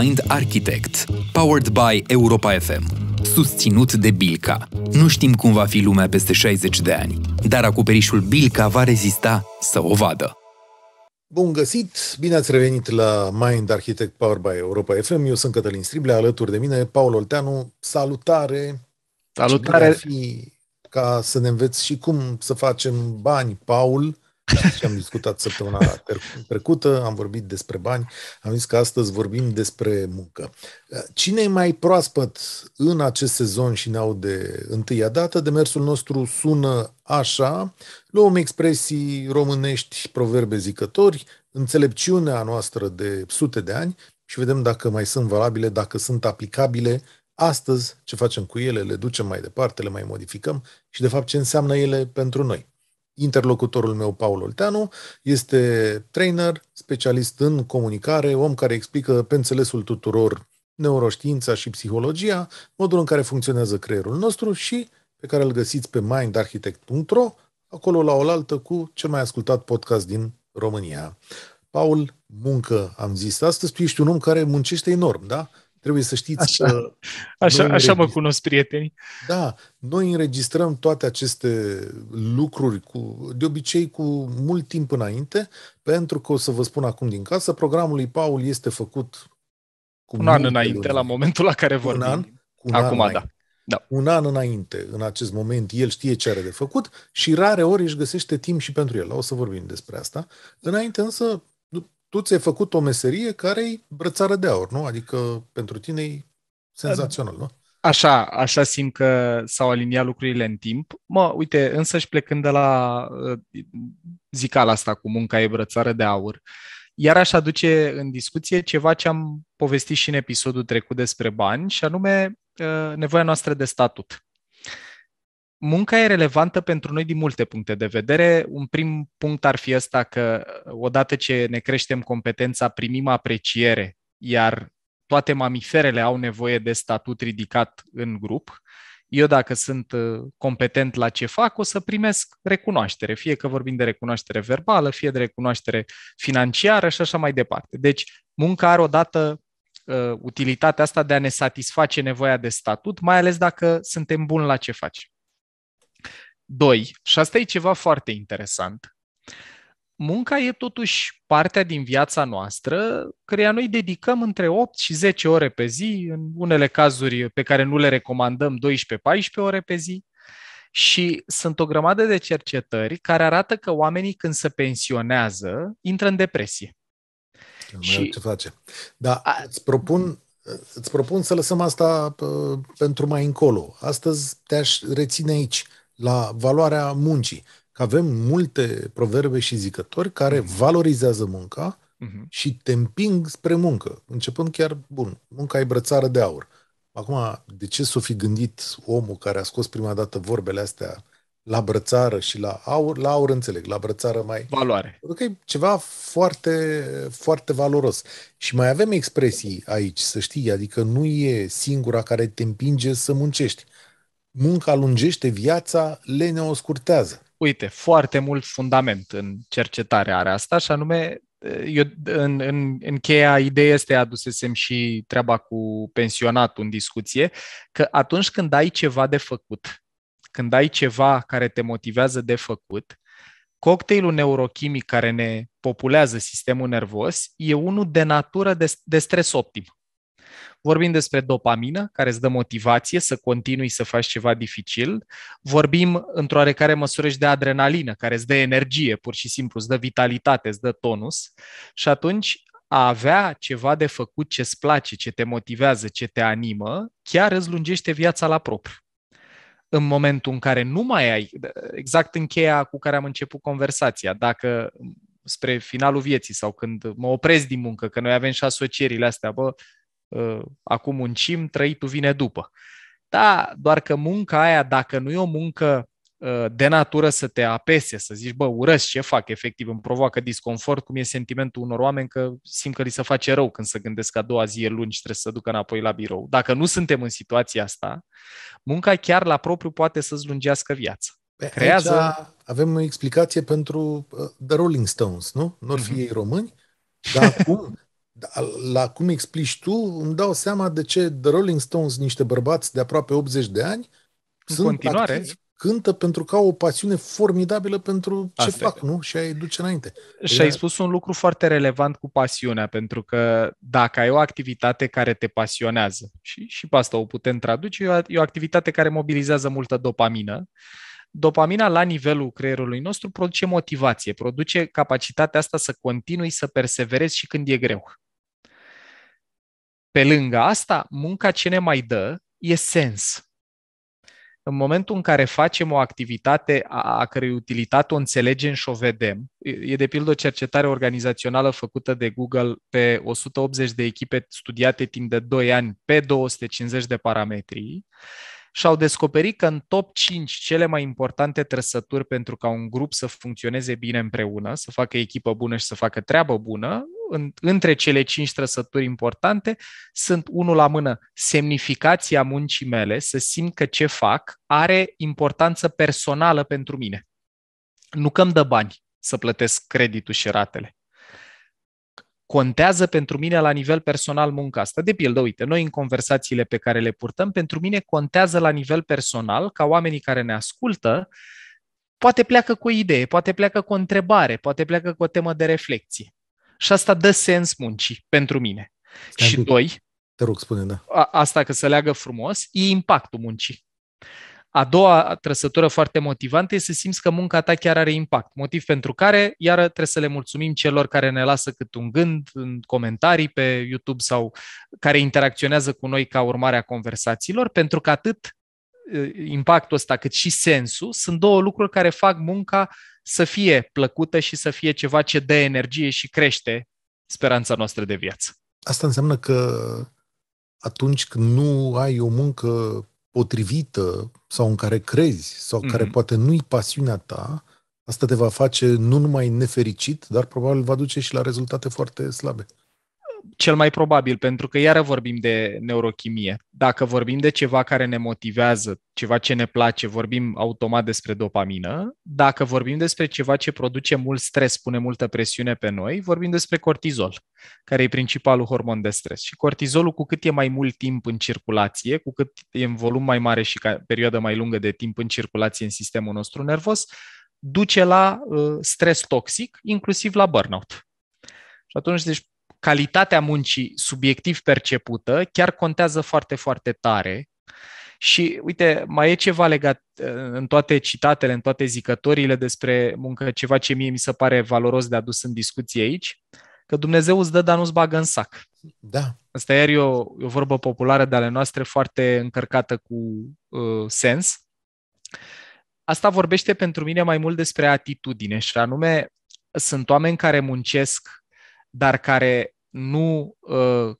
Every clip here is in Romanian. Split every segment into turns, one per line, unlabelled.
Mind Architect, powered by Europa FM, susținut de Bilca. Nu știm cum va fi lumea peste 60 de ani, dar acoperișul Bilca va rezista să o vadă.
Bun găsit! Bine ați revenit la Mind Architect Power by Europa FM. Eu sunt Cătălin Strible, alături de mine Paul Olteanu. Salutare! Salutare! Fi ca să ne înveți și cum să facem bani, Paul și am discutat săptămâna trecută, am vorbit despre bani, am zis că astăzi vorbim despre muncă. Cine e mai proaspăt în acest sezon și ne aude întâia dată, demersul nostru sună așa, luăm expresii românești, proverbe zicători, înțelepciunea noastră de sute de ani și vedem dacă mai sunt valabile, dacă sunt aplicabile astăzi, ce facem cu ele, le ducem mai departe, le mai modificăm și de fapt ce înseamnă ele pentru noi interlocutorul meu, Paul Olteanu, este trainer, specialist în comunicare, om care explică pe înțelesul tuturor neuroștiința și psihologia, modul în care funcționează creierul nostru și pe care îl găsiți pe mindarchitect.ro, acolo la oaltă cu cel mai ascultat podcast din România. Paul, muncă, am zis astăzi, tu ești un om care muncește enorm, da? Trebuie să știți așa, că... Așa, așa mă cunosc prietenii. Da, noi înregistrăm toate aceste lucruri cu, de obicei cu mult timp înainte, pentru că o să vă spun acum din casă, programul lui Paul este făcut
cu un an înainte, luni. la
momentul la care vorbim. Un an, cu un acum, an da. Da. Un an înainte, în acest moment, el știe ce are de făcut și rare ori își găsește timp și pentru el. O să vorbim despre asta. Înainte însă, tu ți-ai făcut o meserie care e brățară de aur, nu? Adică pentru tine e senzațional, nu? Așa,
așa simt că s-au aliniat lucrurile în timp. Mă, uite, însă și plecând de la ă, zicala asta cu munca e brățară de aur, iar aș aduce în discuție ceva ce am povestit și în episodul trecut despre bani, și anume ă, nevoia noastră de statut munca e relevantă pentru noi din multe puncte de vedere. Un prim punct ar fi ăsta că uh, odată ce ne creștem competența, primim apreciere, iar toate mamiferele au nevoie de statut ridicat în grup. Eu dacă sunt uh, competent la ce fac, o să primesc recunoaștere, fie că vorbim de recunoaștere verbală, fie de recunoaștere financiară și așa mai departe. Deci munca are odată uh, utilitatea asta de a ne satisface nevoia de statut, mai ales dacă suntem buni la ce facem. Doi, și asta e ceva foarte interesant, munca e totuși partea din viața noastră, căreia noi dedicăm între 8 și 10 ore pe zi, în unele cazuri pe care nu le recomandăm 12-14 ore pe zi. Și sunt o grămadă de cercetări care arată că oamenii când se pensionează intră în depresie.
Nu și... ce face. Da. a... îți propun îți propun să lăsăm asta uh, pentru mai încolo. Astăzi te-aș reține aici la valoarea muncii. Că avem multe proverbe și zicători care mm-hmm. valorizează munca mm-hmm. și te împing spre muncă. Începând chiar, bun, munca e brățară de aur. Acum, de ce s-o fi gândit omul care a scos prima dată vorbele astea la brățară și la aur, la aur înțeleg, la brățară mai... Valoare. Pentru că e ceva foarte, foarte valoros. Și mai avem expresii aici, să știi, adică nu e singura care te împinge să muncești munca lungește viața, lenea o scurtează. Uite, foarte
mult fundament în cercetare are asta și anume eu, în, în, în cheia ideea este adusesem și treaba cu pensionatul în discuție, că atunci când ai ceva de făcut, când ai ceva care te motivează de făcut, cocktailul neurochimic care ne populează sistemul nervos e unul de natură de, de stres optim. Vorbim despre dopamină, care îți dă motivație să continui să faci ceva dificil. Vorbim într-o oarecare măsură și de adrenalină, care îți dă energie, pur și simplu, îți dă vitalitate, îți dă tonus. Și atunci a avea ceva de făcut ce îți place, ce te motivează, ce te animă, chiar îți lungește viața la propriu. În momentul în care nu mai ai, exact în cheia cu care am început conversația, dacă spre finalul vieții sau când mă opresc din muncă, că noi avem și asocierile astea, bă, Ă, acum muncim, trăitul vine după. Da, doar că munca aia, dacă nu e o muncă ă, de natură să te apese, să zici, bă, urăsc ce fac, efectiv îmi provoacă disconfort, cum e sentimentul unor oameni că simt că li se face rău când se gândesc că a doua zi e luni și trebuie să se ducă înapoi la birou. Dacă nu suntem în situația asta, munca chiar la propriu poate să-ți lungească viața.
Pe Creează... Aici avem o explicație pentru ă, The Rolling Stones, nu? Nu ar fi mhm. ei români, dar acum da, la cum explici tu, îmi dau seama de ce The Rolling Stones, niște bărbați de aproape 80 de ani, în sunt continuare. Activi, cântă pentru că au o pasiune formidabilă pentru ce Asta fac, e. nu? Și ai duce înainte. Și ai
spus un lucru foarte relevant cu pasiunea, pentru că dacă ai o activitate care te pasionează, și, și pe asta o putem traduce, e o, e o activitate care mobilizează multă dopamină, dopamina la nivelul creierului nostru produce motivație, produce capacitatea asta să continui să perseverezi și când e greu. Pe lângă asta, munca ce ne mai dă e sens. În momentul în care facem o activitate a, cărei utilitate o înțelegem și o vedem, e de pildă o cercetare organizațională făcută de Google pe 180 de echipe studiate timp de 2 ani pe 250 de parametri, și-au descoperit că în top 5 cele mai importante trăsături pentru ca un grup să funcționeze bine împreună, să facă echipă bună și să facă treabă bună, în, între cele 5 trăsături importante sunt, unul la mână, semnificația muncii mele, să simt că ce fac are importanță personală pentru mine. Nu că îmi dă bani să plătesc creditul și ratele contează pentru mine la nivel personal munca asta. De pildă, uite, noi în conversațiile pe care le purtăm, pentru mine contează la nivel personal ca oamenii care ne ascultă, poate pleacă cu o idee, poate pleacă cu o întrebare, poate pleacă cu o temă de reflexie. Și asta dă sens muncii pentru mine. Stai și doi, te rog, spune, da. A, asta că se leagă frumos, e impactul muncii. A doua trăsătură foarte motivantă este să simți că munca ta chiar are impact, motiv pentru care, iară, trebuie să le mulțumim celor care ne lasă cât un gând în comentarii pe YouTube sau care interacționează cu noi ca urmare a conversațiilor, pentru că atât impactul ăsta cât și sensul sunt două lucruri care fac munca să fie plăcută și să fie ceva ce dă energie și crește speranța noastră de
viață. Asta înseamnă că atunci când nu ai o muncă potrivită sau în care crezi sau mm-hmm. care mhm. poate nu-i pasiunea ta, asta te va face nu numai nefericit, dar probabil va duce și la rezultate foarte slabe
cel mai probabil, pentru că iară vorbim de neurochimie. Dacă vorbim de ceva care ne motivează, ceva ce ne place, vorbim automat despre dopamină. Dacă vorbim despre ceva ce produce mult stres, pune multă presiune pe noi, vorbim despre cortizol, care e principalul hormon de stres. Și cortizolul, cu cât e mai mult timp în circulație, cu cât e în volum mai mare și ca perioadă mai lungă de timp în circulație în sistemul nostru nervos, duce la uh, stres toxic, inclusiv la burnout. Și atunci, deci, calitatea muncii subiectiv percepută chiar contează foarte, foarte tare. Și uite, mai e ceva legat uh, în toate citatele, în toate zicătorile despre muncă, ceva ce mie mi se pare valoros de adus în discuție aici, că Dumnezeu îți dă, dar nu-ți bagă în sac. Da. Asta iar e o, o vorbă populară de ale noastre foarte încărcată cu uh, sens. Asta vorbește pentru mine mai mult despre atitudine și anume sunt oameni care muncesc dar care nu uh,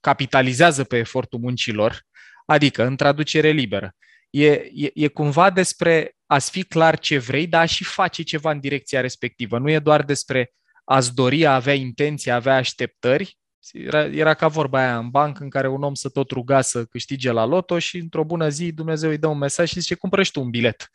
capitalizează pe efortul muncilor, adică în traducere liberă. E, e, e cumva despre a fi clar ce vrei, dar a și face ceva în direcția respectivă. Nu e doar despre a-ți dori, a avea intenții, a avea așteptări, era, era ca vorba aia în banc în care un om să tot ruga să câștige la loto și într-o bună zi Dumnezeu îi dă un mesaj și zice cumpără tu un bilet.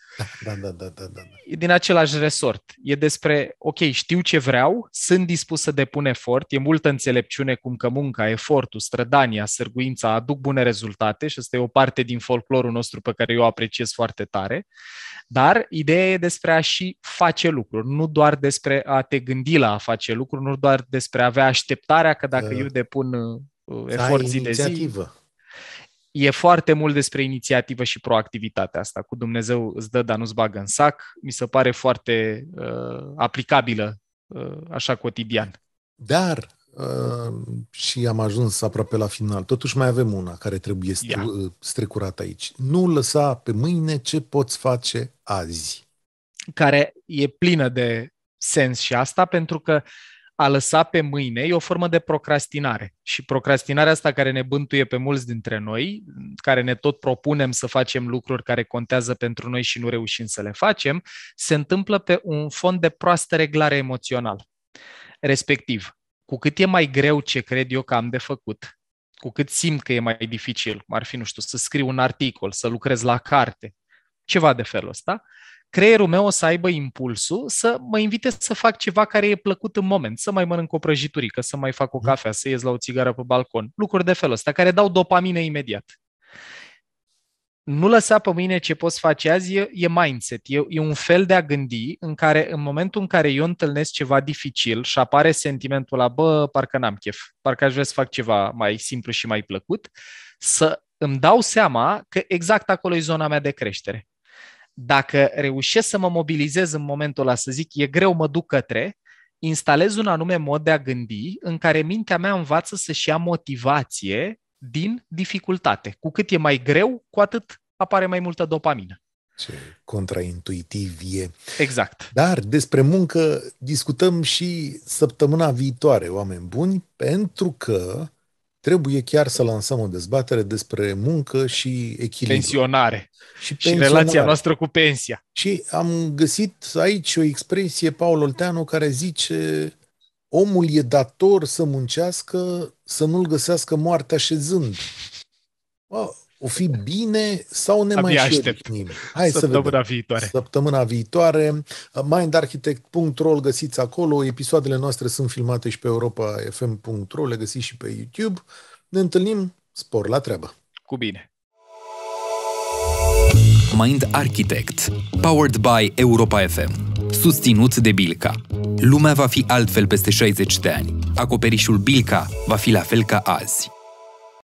Da, da, da, da, da.
E din același resort. E despre, ok, știu ce vreau, sunt dispus să depun efort, e multă înțelepciune cum că munca, efortul, strădania, sârguința aduc bune rezultate și asta e o parte din folclorul nostru pe care eu o apreciez foarte tare, dar ideea e despre a și face lucruri, nu doar despre a te gândi la a face lucruri, nu doar despre a avea așteptarea că dacă da eu depun uh, efort zi de zi. E foarte mult despre inițiativă și proactivitatea asta. Cu Dumnezeu îți dă, dar nu-ți bagă în sac. Mi se pare foarte uh, aplicabilă uh, așa cotidian.
Dar, uh, și am ajuns aproape la final, totuși mai avem una care trebuie stru- uh, strecurată aici. Nu lăsa pe mâine ce poți face azi. Care e
plină de sens și asta, pentru că a lăsa pe mâine e o formă de procrastinare. Și procrastinarea asta care ne bântuie pe mulți dintre noi, care ne tot propunem să facem lucruri care contează pentru noi și nu reușim să le facem, se întâmplă pe un fond de proastă reglare emoțional. Respectiv, cu cât e mai greu ce cred eu că am de făcut, cu cât simt că e mai dificil, ar fi, nu știu, să scriu un articol, să lucrez la carte, ceva de felul ăsta, creierul meu o să aibă impulsul să mă invite să fac ceva care e plăcut în moment, să mai mănânc o prăjiturică, să mai fac o mhm. cafea, să ies la o țigară pe balcon, lucruri de felul ăsta, care dau dopamină imediat. Nu lăsa pe mine ce poți face azi, e, e mindset, e, e un fel de a gândi în care în momentul în care eu întâlnesc ceva dificil și apare sentimentul la bă, parcă n-am chef, parcă aș vrea să fac ceva mai simplu și mai plăcut, să îmi dau seama că exact acolo e zona mea de creștere dacă reușesc să mă mobilizez în momentul ăla, să zic, e greu, mă duc către, instalez un anume mod de a gândi în care mintea mea învață să-și ia motivație din dificultate. Cu cât e mai greu, cu atât apare mai multă dopamină.
Ce contraintuitiv e. Exact. Dar despre muncă discutăm și săptămâna viitoare, oameni buni, pentru că trebuie chiar să lansăm o dezbatere despre muncă și echilibru. Pensionare. Și, pensionare. și relația noastră cu pensia. Și am găsit aici o expresie, Paul Olteanu, care zice omul e dator să muncească, să nu-l găsească moartea șezând. Wow, o fi bine sau ne Abia mai șerpnim? Hai Săptămâna să vedem. viitoare. Săptămâna viitoare. Mindarchitect.ro îl găsiți acolo. Episoadele noastre sunt filmate și pe europa.fm.ro. Le găsiți și pe YouTube. Ne întâlnim. Spor la treabă.
Cu bine. Mind Architect. Powered by Europa FM. Susținut de Bilca. Lumea va fi altfel peste 60 de ani. Acoperișul Bilca va fi la fel ca azi.